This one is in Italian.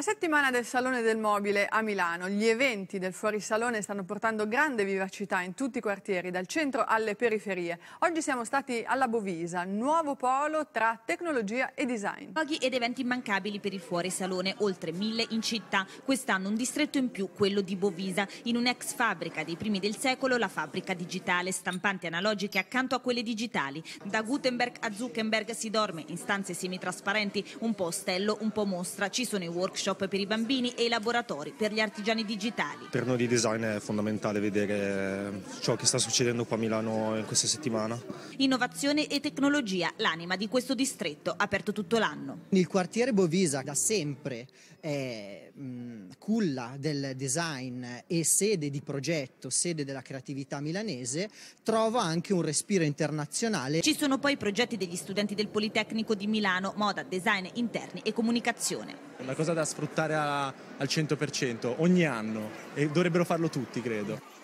La settimana del Salone del Mobile a Milano, gli eventi del fuorisalone stanno portando grande vivacità in tutti i quartieri, dal centro alle periferie. Oggi siamo stati alla Bovisa, nuovo polo tra tecnologia e design. Paghi ed eventi immancabili per il fuorisalone, oltre mille in città. Quest'anno un distretto in più, quello di Bovisa, in un'ex fabbrica dei primi del secolo, la fabbrica digitale, stampanti analogiche accanto a quelle digitali. Da Gutenberg a Zuckerberg si dorme in stanze semitrasparenti, un po' ostello, un po' mostra. Ci sono i workshop workshop per i bambini e i laboratori per gli artigiani digitali. Per noi di design è fondamentale vedere ciò che sta succedendo qua a Milano in questa settimana. Innovazione e tecnologia, l'anima di questo distretto, aperto tutto l'anno. Il quartiere Bovisa da sempre è... Mh mm, culla del design e sede di progetto, sede della creatività milanese, trova anche un respiro internazionale. Ci sono poi i progetti degli studenti del Politecnico di Milano, moda, design interni e comunicazione. È Una cosa da sfruttare a, al 100% ogni anno e dovrebbero farlo tutti, credo.